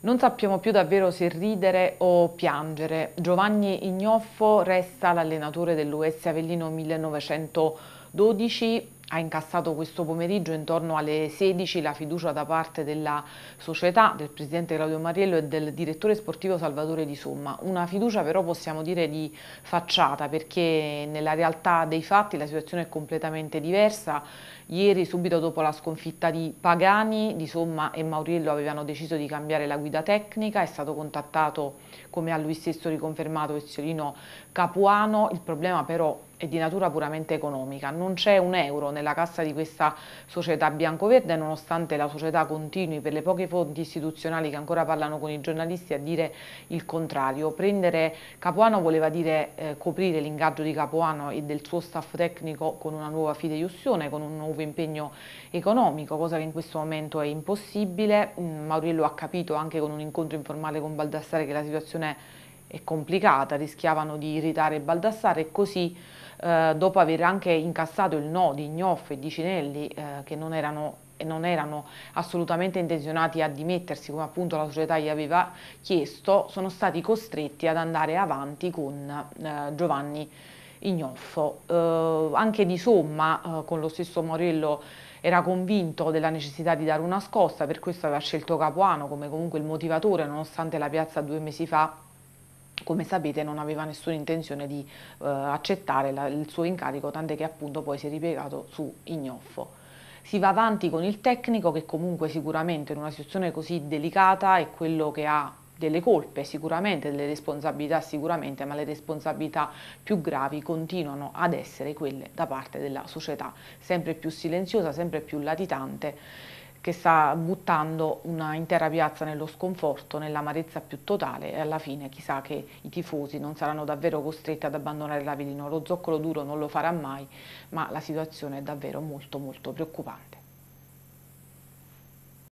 Non sappiamo più davvero se ridere o piangere. Giovanni Ignoffo resta l'allenatore dell'US Avellino 1900 12 ha incassato questo pomeriggio intorno alle 16 la fiducia da parte della società, del presidente Claudio Mariello e del direttore sportivo Salvatore Di Somma. Una fiducia però possiamo dire di facciata perché nella realtà dei fatti la situazione è completamente diversa. Ieri subito dopo la sconfitta di Pagani, Di Somma e Mauriello avevano deciso di cambiare la guida tecnica, è stato contattato come ha lui stesso riconfermato Eziolino Capuano, il problema però è di natura puramente economica, non c'è un euro nella cassa di questa società biancoverde nonostante la società continui per le poche fonti istituzionali che ancora parlano con i giornalisti a dire il contrario. Prendere Capuano voleva dire eh, coprire l'ingaggio di Capuano e del suo staff tecnico con una nuova fideiussione, con un nuovo impegno economico, cosa che in questo momento è impossibile. Mm, Mauriello ha capito anche con un incontro informale con Baldassare che la situazione è complicata, rischiavano di irritare Baldassare e così eh, dopo aver anche incassato il no di Gnoff e di Cinelli eh, che non erano e non erano assolutamente intenzionati a dimettersi come appunto la società gli aveva chiesto, sono stati costretti ad andare avanti con eh, Giovanni Ignoffo. Eh, anche di somma eh, con lo stesso Morello era convinto della necessità di dare una scossa, per questo aveva scelto Capuano come comunque il motivatore nonostante la piazza due mesi fa come sapete non aveva nessuna intenzione di eh, accettare la, il suo incarico, tant'è che appunto poi si è ripiegato su Ignoffo. Si va avanti con il tecnico che comunque sicuramente in una situazione così delicata è quello che ha delle colpe sicuramente, delle responsabilità sicuramente, ma le responsabilità più gravi continuano ad essere quelle da parte della società, sempre più silenziosa, sempre più latitante che sta buttando un'intera piazza nello sconforto, nell'amarezza più totale e alla fine chissà che i tifosi non saranno davvero costretti ad abbandonare l'Avellino, lo zoccolo duro non lo farà mai, ma la situazione è davvero molto molto preoccupante.